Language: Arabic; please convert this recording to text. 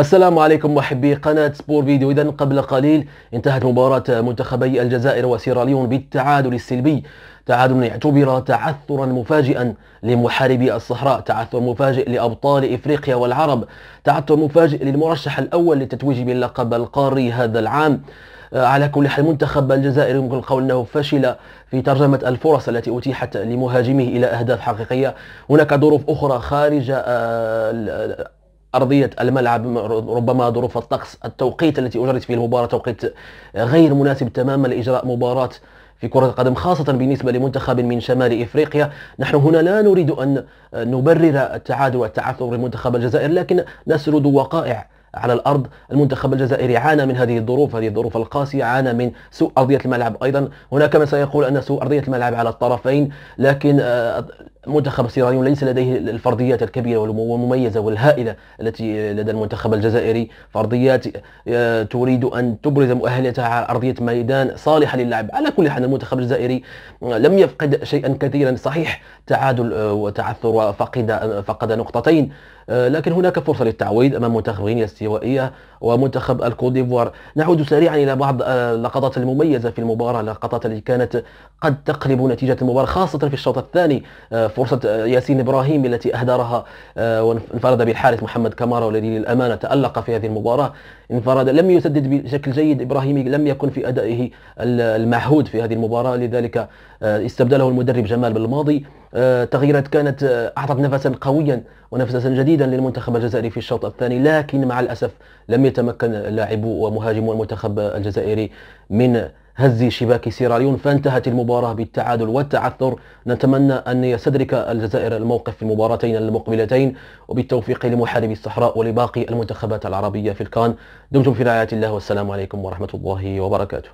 السلام عليكم محبي قناة سبور فيديو إذا قبل قليل انتهت مباراة منتخبي الجزائر وسيراليون بالتعادل السلبي تعادل اعتبر تعثرا مفاجئا لمحاربي الصحراء تعثر مفاجئ لأبطال إفريقيا والعرب تعثر مفاجئ للمرشح الأول للتتويج باللقب القاري هذا العام آه، على كل حال منتخب الجزائر يمكن القول انه فشل في ترجمه الفرص التي اتيحت لمهاجمه الى اهداف حقيقيه هناك ظروف اخرى خارج آه، أرضية الملعب ربما ظروف الطقس التوقيت التي أجرت فيه المباراة توقيت غير مناسب تماما لإجراء مباراة في كرة القدم خاصة بالنسبة لمنتخب من شمال إفريقيا نحن هنا لا نريد أن نبرر التعادل والتعثر لمنتخب الجزائر لكن نسرد وقائع على الارض المنتخب الجزائري عانى من هذه الظروف هذه الظروف القاسيه عانى من سوء ارضيه الملعب ايضا هناك من سيقول ان سوء ارضيه الملعب على الطرفين لكن آه، منتخب السيراليون ليس لديه الفرديات الكبيره والمميزه والهائله التي لدى المنتخب الجزائري فرديات آه، تريد ان تبرز مؤهلتها على ارضيه ميدان صالحه للعب على كل حال المنتخب الجزائري آه، لم يفقد شيئا كثيرا صحيح تعادل وتعثر وفقد فقد نقطتين لكن هناك فرصه للتعويض امام منتخب غينيا الاستوائية ومنتخب الكوديفوار نعود سريعا إلى بعض اللقطات آه، المميزة في المباراة اللقطات التي كانت قد تقلب نتيجة المباراة خاصة في الشوط الثاني آه، فرصة آه، ياسين إبراهيم التي أهدرها وانفرد بالحارس محمد كمارا والذي للأمانة تألق في هذه المباراة انفرد لم يسدد بشكل جيد ابراهيم لم يكن في أدائه المعهود في هذه المباراة لذلك استبدله المدرب جمال بالماضي آه، تغييرات كانت آه، اعطت نفسا قويا ونفسا جديدا للمنتخب الجزائري في الشوط الثاني لكن مع الاسف لم يتمكن لاعب ومهاجمو المنتخب الجزائري من هز شباك سيراليون فانتهت المباراة بالتعادل والتعثر نتمنى أن يستدرك الجزائر الموقف في المباراتين المقبلتين وبالتوفيق لمحاربي الصحراء ولباقي المنتخبات العربية في الكان دمتم في رعاية الله والسلام عليكم ورحمة الله وبركاته